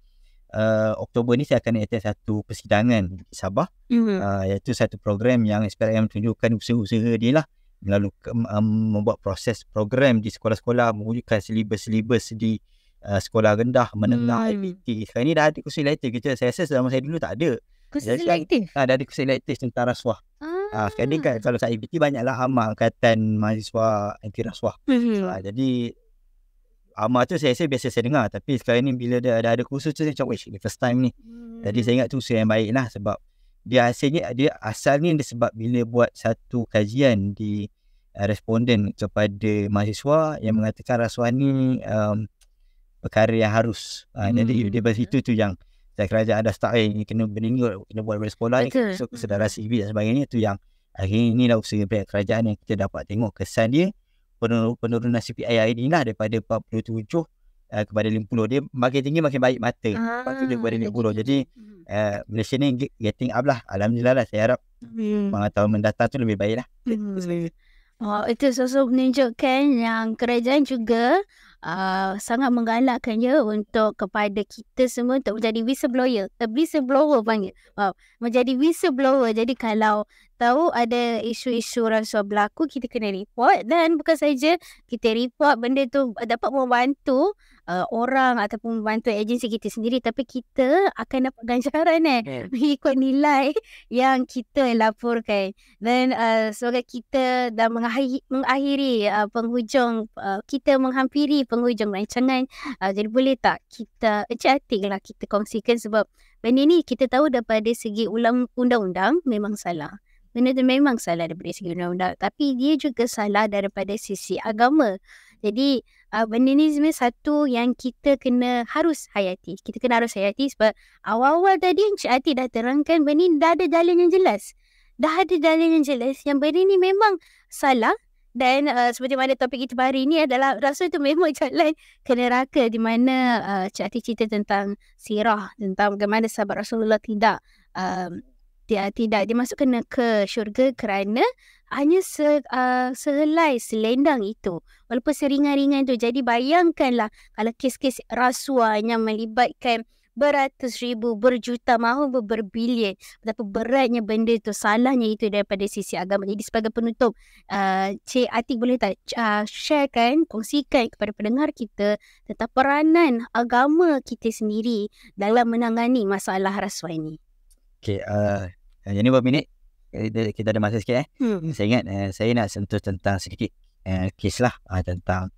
uh, Oktober ni saya akan attend satu persidangan di Sabah hmm. uh, iaitu satu program yang SPRM tunjukkan usaha-usaha dia lah lalu um, membuat proses program di sekolah-sekolah mewujudkan silibus-silibus di uh, sekolah rendah menengah hmm. IPT. Sekarang ni dah ada kursus elektif Saya rasa zaman saya dulu tak ada. Kursus elektif? Ah, dah ada kursus elektif tentara suah. Ah, sekarang ni hmm. kan kalau saya IPT banyaklah amal kaitan mahasiswa anti rasuah. Hmm. ah, jadi amal tu saya rasa biasa saya dengar tapi sekarang ni bila dia ada ada kursus tu saya cakap wish first time ni. Hmm. Jadi saya ingat tu saya yang baik sebab dia hasilnya dia asal ni dia sebab bila buat satu kajian di uh, responden kepada mahasiswa yang mengatakan rasuah ni um, perkara yang harus. Ah, hmm. Jadi dia dari situ tu yang dan kerajaan ada start yang kena meninggal, kena buat dari sekolah ni. So, kesedaran CV dan sebagainya tu yang hari ni lah usaha pihak kerajaan yang kita dapat tengok kesan dia penurunan, penurunan CPI hari ni lah daripada 47 uh, eh, kepada 50. Dia makin tinggi makin baik mata. Ah, Lepas tu dia kepada 50. Jadi, uh, Malaysia ni getting up lah. Alhamdulillah lah. Saya harap hmm. tahun mendatang tu lebih baik lah. Hmm. Oh, itu sosok menunjukkan yang kerajaan juga uh, sangat menggalakkan ya untuk kepada kita semua untuk menjadi whistleblower. A eh, whistleblower banyak. Uh, menjadi whistleblower. Jadi kalau tahu ada isu-isu rasuah berlaku kita kena report dan bukan saja kita report benda tu dapat membantu uh, orang ataupun membantu agensi kita sendiri tapi kita akan dapat ganjaran eh ya. mengikut nilai yang kita laporkan dan uh, semoga kita dah mengakhiri, mengakhiri uh, penghujung uh, kita menghampiri penghujung rancangan uh, jadi boleh tak kita eh, lah kita kongsikan sebab benda ni kita tahu daripada segi ulang undang-undang memang salah benda tu memang salah daripada segi undang-undang tapi dia juga salah daripada sisi agama. Jadi uh, benda ni sebenarnya satu yang kita kena harus hayati. Kita kena harus hayati sebab awal-awal tadi Encik Ati dah terangkan benda ni dah ada dalil yang jelas. Dah ada dalil yang jelas yang benda ni memang salah dan uh, seperti mana topik kita hari ini adalah rasul itu memang jalan ke neraka di mana uh, ah, Cik cerita tentang sirah tentang bagaimana sahabat Rasulullah tidak um, dia tidak dia masuk kena ke syurga kerana hanya se, uh, sehelai selendang itu walaupun seringan-ringan itu jadi bayangkanlah kalau kes-kes rasuah yang melibatkan beratus ribu berjuta mahu berbilion betapa beratnya benda itu salahnya itu daripada sisi agama jadi sebagai penutup uh, Cik Atik boleh tak uh, sharekan kongsikan kepada pendengar kita tentang peranan agama kita sendiri dalam menangani masalah rasuah ini Okay, uh, eh, jadi beberapa minit kita, kita ada masa sikit eh. Hmm. Saya ingat uh, saya nak sentuh tentang sedikit uh, eh, kes lah uh, tentang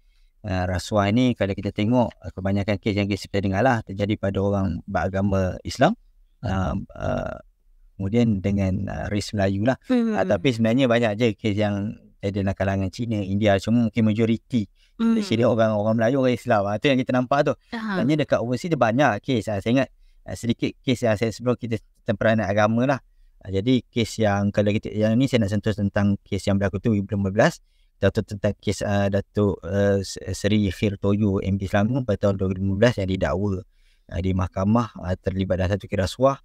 uh, rasuah ni kalau kita tengok uh, kebanyakan kes yang kita dengar lah terjadi pada orang beragama Islam uh, uh, kemudian dengan uh, ris Melayu lah hmm. uh, tapi sebenarnya banyak je kes yang ada dalam kalangan Cina, India cuma mungkin majoriti hmm. Jadi orang-orang Melayu, orang Islam itu uh, yang kita nampak tu uh-huh. dekat overseas dia banyak kes uh, saya ingat uh, sedikit kes yang saya sebelum kita tentang peranan agama lah. Ah, jadi kes yang kalau kita yang ni saya nak sentuh tentang kes yang berlaku tu 2015 Datuk tentang kes uh, Datuk uh, Seri Khir Toyo MP Selangor pada tahun 2015 yang didakwa uh, di mahkamah uh, terlibat dalam satu kerasuah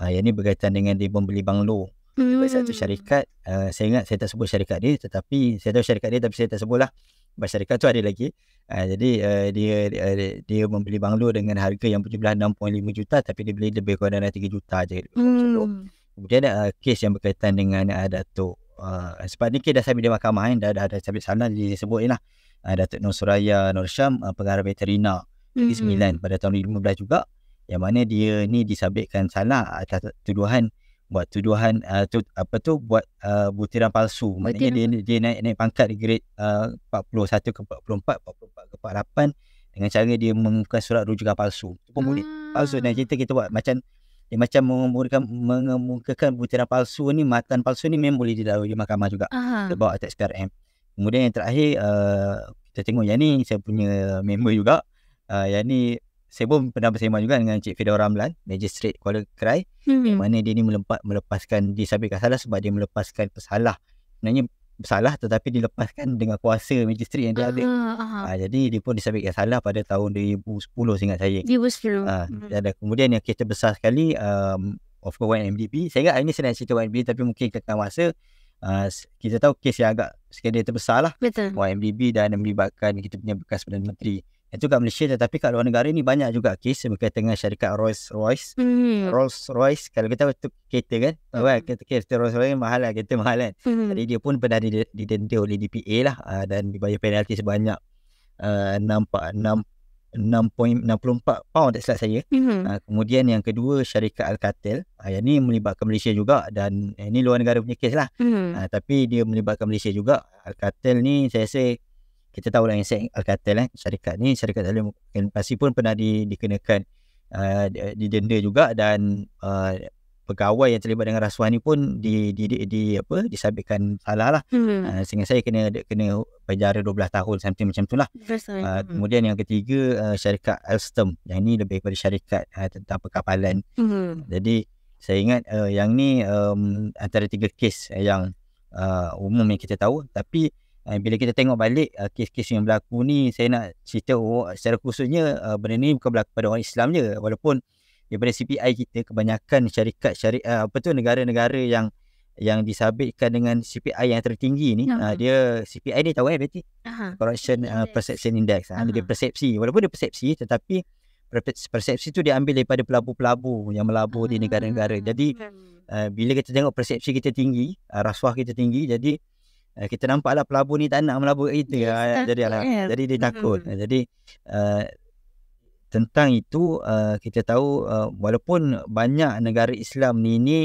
uh, yang ini berkaitan dengan dia membeli banglo hmm. satu syarikat uh, saya ingat saya tak sebut syarikat dia tetapi saya tahu syarikat dia tapi saya tak sebutlah masyarakat tu ada lagi. Ha, jadi uh, dia, dia eh, dia membeli banglo dengan harga yang berjumlah 6.5 juta tapi dia beli lebih kurang dalam 3 juta je. Hmm. Kemudian ada uh, kes yang berkaitan dengan uh, Datuk. Uh, sebab ni kes dah sampai di mahkamah kan. Dah, dah, dah sampai sana jadi dia sebut lah. Uh, Datuk Nur Suraya Nur Syam uh, pengarah veterina di hmm. 9 pada tahun 2015 juga. Yang mana dia ni disabitkan salah atas tuduhan buat tuduhan uh, tu, apa tu buat uh, butiran palsu maknanya dia, dia naik naik pangkat di grade uh, 41 ke 44 44 ke 48 dengan cara dia mengemukakan surat rujukan palsu itu pun boleh hmm. palsu dan cerita kita buat macam dia macam mengemukakan mengemukakan butiran palsu ni matan palsu ni memang boleh dilalui di mahkamah juga uh-huh. bawa atas PRM kemudian yang terakhir uh, kita tengok yang ni saya punya member juga uh, yang ni saya pun pernah bersama juga dengan Cik Fidaw Ramlan, Magistrate Kuala Kerai. Hmm. mana dia ni melepas, melepaskan, disabitkan salah sebab dia melepaskan pesalah. Sebenarnya salah tetapi dilepaskan dengan kuasa magistrate yang dia ambil. Uh, uh, uh. Ha, jadi dia pun disabit salah pada tahun 2010 seingat saya. 2010. Ha, ah, hmm. dan kemudian yang kita besar sekali, um, of course MDP. Saya ingat hari ni saya nak cerita YMDB tapi mungkin kekal masa. Uh, kita tahu kes yang agak sekali terbesar lah. Betul. YMDB dan melibatkan kita punya bekas Perdana Menteri itu eh, kat Malaysia tapi kat luar negara ni banyak juga kes berkaitan dengan syarikat Rolls Royce. Mm. Rolls Royce kalau kita tu kereta kan. kan mm. Well, kereta, kereta Rolls Royce mahal lah, kereta mahal lah. Mm. Jadi dia pun pernah didenda oleh DPA lah uh, dan dibayar penalti sebanyak uh, 6, 6, 6, 64 pound tak silap saya. Mm. Uh, kemudian yang kedua syarikat Alcatel. Uh, yang ni melibatkan Malaysia juga dan ini eh, luar negara punya kes lah. Mm. Uh, tapi dia melibatkan Malaysia juga. Alcatel ni saya rasa kita tahu lah yang saya kata lah syarikat ni syarikat dalam pasti pun pernah di, dikenakan uh, didenda juga dan uh, pegawai yang terlibat dengan rasuah ni pun di, di, di, di apa disabitkan salah lah mm-hmm. uh, sehingga saya kena kena penjara 12 tahun something macam tu lah uh, hmm. kemudian yang ketiga uh, syarikat Alstom yang ni lebih kepada syarikat uh, tentang perkapalan mm-hmm. jadi saya ingat uh, yang ni um, antara tiga kes yang uh, umum yang kita tahu tapi uh, bila kita tengok balik uh, kes-kes yang berlaku ni saya nak cerita oh, secara khususnya uh, benda ni bukan berlaku pada orang Islam je walaupun daripada CPI kita kebanyakan syarikat syarikat uh, apa tu negara-negara yang yang disabitkan dengan CPI yang tertinggi ni no. Ya. uh, dia CPI ni tahu eh berarti uh-huh. corruption uh, perception index uh-huh. uh, dia persepsi walaupun dia persepsi tetapi persepsi tu diambil daripada pelabu-pelabu yang melabur uh-huh. di ah, negara-negara jadi uh, bila kita tengok persepsi kita tinggi uh, rasuah kita tinggi jadi uh, kita nampaklah pelabur ni tak nak melabur kita yes, uh, jadi lah. yes. jadi dia takut mm-hmm. jadi uh, tentang itu uh, kita tahu uh, walaupun banyak negara Islam ni ni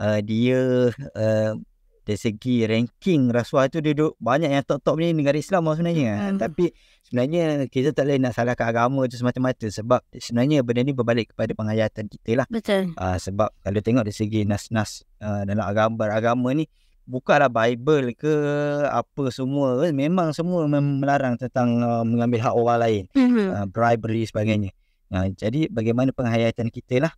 uh, dia uh, dari segi ranking rasuah tu duduk banyak yang top-top ni negara Islam lah sebenarnya. Hmm. Tapi sebenarnya kita tak boleh nak salahkan agama tu semata-mata sebab sebenarnya benda ni berbalik kepada penghayatan kita lah. Betul. Uh, sebab kalau tengok dari segi nas-nas uh, dalam agama-agama ni Buka lah Bible ke apa semua memang semua melarang tentang uh, mengambil hak orang lain mm-hmm. uh, bribery sebagainya uh, jadi bagaimana penghayatan kita lah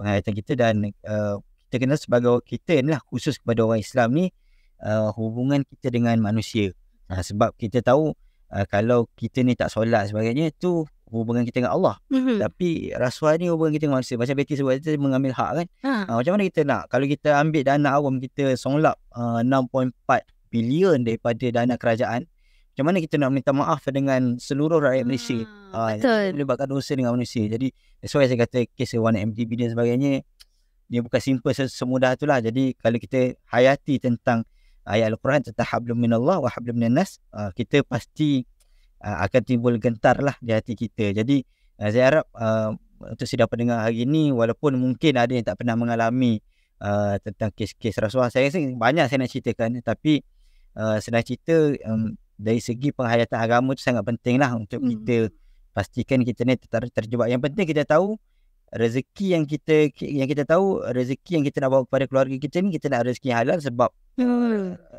penghayatan kita dan uh, kita kenal sebagai kita lah khusus kepada orang Islam ni uh, hubungan kita dengan manusia uh, sebab kita tahu uh, kalau kita ni tak solat sebagainya tu hubungan kita dengan Allah. Mm-hmm. Tapi rasuah ni hubungan kita dengan manusia. Macam Betty sebut kita mengambil hak kan. Ha. Ha, macam mana kita nak? Kalau kita ambil dana awam kita songlap uh, 6.4 bilion daripada dana kerajaan. Macam mana kita nak minta maaf dengan seluruh rakyat hmm. Malaysia. Ha, Betul. Melibatkan dosa dengan manusia. Jadi that's why saya kata kes 1MDB dan sebagainya. Dia bukan simple semudah itulah. Jadi kalau kita hayati tentang ayat Al-Quran tentang hablum minallah wa hablum minannas. Uh, ah, kita pasti uh, akan timbul gentar lah di hati kita. Jadi uh, saya harap uh, untuk sedia pendengar hari ini walaupun mungkin ada yang tak pernah mengalami uh, tentang kes-kes rasuah. Saya rasa banyak saya nak ceritakan tapi uh, senang cerita um, dari segi penghayatan agama tu sangat penting lah untuk hmm. kita pastikan kita ni ter- terjebak. Yang penting kita tahu rezeki yang kita yang kita tahu rezeki yang kita nak bawa kepada keluarga kita ni kita nak rezeki halal sebab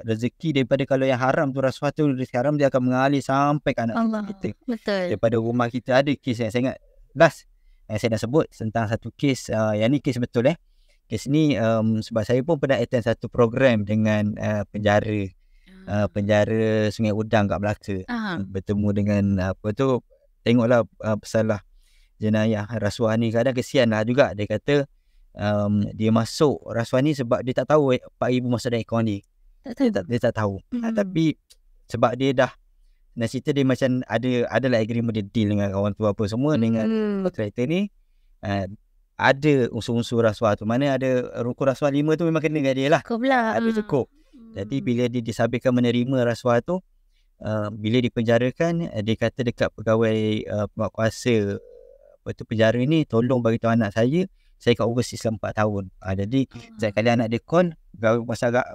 rezeki daripada kalau yang haram tu rasuah tu dari haram dia akan mengalir sampai ke anak Allah. kita. Betul. Daripada rumah kita ada kes yang saya ingat last yang saya dah sebut tentang satu kes uh, yang ni kes betul eh. Kes ni um, sebab saya pun pernah attend satu program dengan uh, penjara ah. uh, penjara Sungai Udang kat Melaka. Uh-huh. Bertemu dengan apa tu tengoklah uh, pesalah jenayah rasuah ni kadang kesianlah juga dia kata um, dia masuk rasuah ni sebab dia tak tahu eh, Pak Ibu masuk dalam ekor ni. Tak tahu. tak, dia tak tahu. Hmm. Ha, tapi sebab dia dah nak cerita dia macam ada adalah agreement dia deal dengan kawan tu apa semua hmm. dengan kereta ni. Uh, ada unsur-unsur rasuah tu. Mana ada rukun rasuah lima tu memang kena dengan dia lah. Cukup lah. Ada mm. cukup. Hmm. Jadi mm. bila dia disabitkan menerima rasuah tu, uh, bila dipenjarakan, uh, dia kata dekat pegawai uh, kuasa apa tu penjara ni tolong bagi tahu anak saya saya kat overseas selama 4 tahun. Uh, jadi uh-huh. kali anak dia con masa agak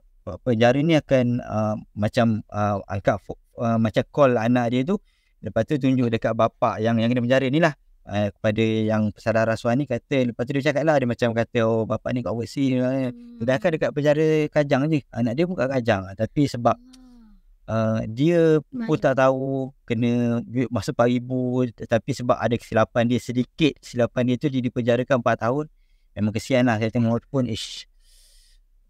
penjara ni akan uh, macam uh, angkat uh, macam call anak dia tu lepas tu tunjuk dekat bapa yang yang kena penjara ni lah uh, kepada yang pesara rasuah ni kata lepas tu dia cakap lah dia macam kata oh bapa ni kat overseas hmm. dia akan dekat penjara kajang ni anak dia pun kat kajang tapi sebab hmm uh, dia Baik. pun tak tahu kena duit masa RM4,000 tapi sebab ada kesilapan dia sedikit silapan dia tu dia dipenjarakan 4 tahun memang kesian lah saya tengok pun ish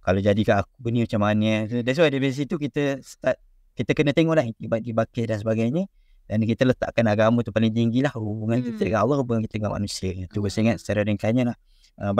kalau jadi kat aku ni macam mana that's why dari situ kita start kita kena tengok lah dibakir dan sebagainya dan kita letakkan agama tu paling tinggi lah hubungan hmm. kita dengan Allah hubungan kita dengan manusia tu hmm. saya ingat secara ringkanya lah uh,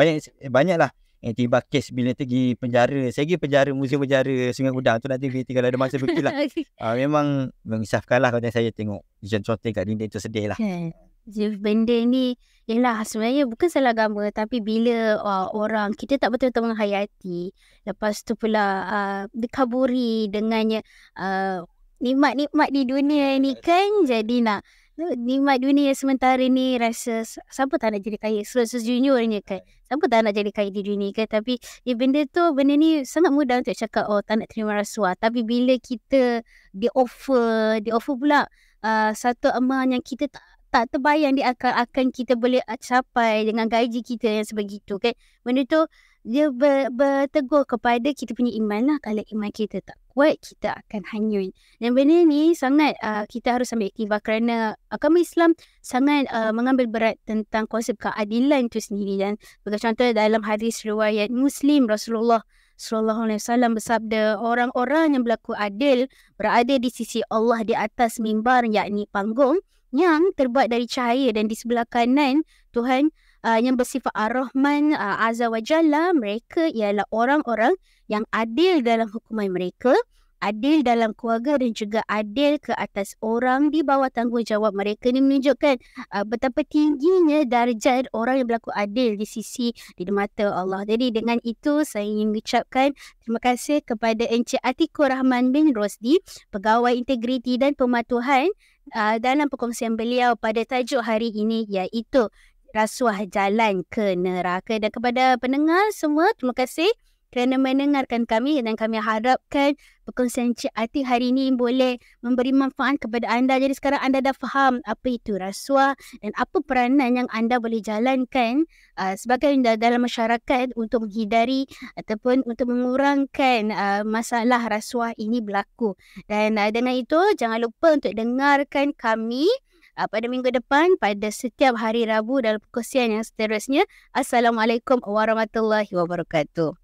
banyak lah. Yang tiba kes bila pergi penjara. Saya pergi penjara, musim penjara Sungai Udang tu nanti bila kalau ada masa pergi lah. uh, memang mengisafkan lah kalau saya tengok Jean Chotin kat dinding tu sedih lah. Yeah. Kan. benda ni, yelah sebenarnya bukan salah agama tapi bila uh, orang kita tak betul-betul menghayati. Lepas tu pula uh, dikaburi dengannya uh, nikmat-nikmat di dunia ni kan jadi nak nikmat dunia sementara ni rasa siapa tak nak jadi kaya selesai juniornya kan siapa tak nak jadi kaya di dunia kan tapi ya, benda tu benda ni sangat mudah untuk cakap oh tak nak terima rasuah tapi bila kita di offer di offer pula uh, satu amount yang kita tak tak terbayang di akan akan kita boleh capai dengan gaji kita yang sebegitu kan benda tu dia ber, bertegur kepada kita punya iman lah. Kalau iman kita tak kuat, kita akan hanyut. Dan benda ni sangat uh, kita harus ambil iktibar kerana agama Islam sangat uh, mengambil berat tentang konsep keadilan itu sendiri. Dan sebagai contoh dalam hadis riwayat Muslim Rasulullah Sallallahu Alaihi Wasallam bersabda orang-orang yang berlaku adil berada di sisi Allah di atas mimbar yakni panggung yang terbuat dari cahaya dan di sebelah kanan Tuhan uh, yang bersifat ar-Rahman uh, azza wa jalla mereka ialah orang-orang yang adil dalam hukuman mereka adil dalam keluarga dan juga adil ke atas orang di bawah tanggungjawab mereka ini menunjukkan uh, betapa tingginya darjat orang yang berlaku adil di sisi di mata Allah. Jadi dengan itu saya ingin mengucapkan terima kasih kepada Encik Atiko Rahman bin Rosdi, Pegawai Integriti dan Pematuhan uh, dalam perkongsian beliau pada tajuk hari ini iaitu rasuah jalan ke neraka. Dan kepada pendengar semua, terima kasih kerana mendengarkan kami dan kami harapkan perkongsian Cik Ati hari ini boleh memberi manfaat kepada anda. Jadi sekarang anda dah faham apa itu rasuah dan apa peranan yang anda boleh jalankan uh, sebagai anda dalam masyarakat untuk menghindari ataupun untuk mengurangkan uh, masalah rasuah ini berlaku. Dan uh, dengan itu, jangan lupa untuk dengarkan kami uh, pada minggu depan pada setiap hari Rabu dalam perkongsian yang seterusnya. Assalamualaikum warahmatullahi wabarakatuh.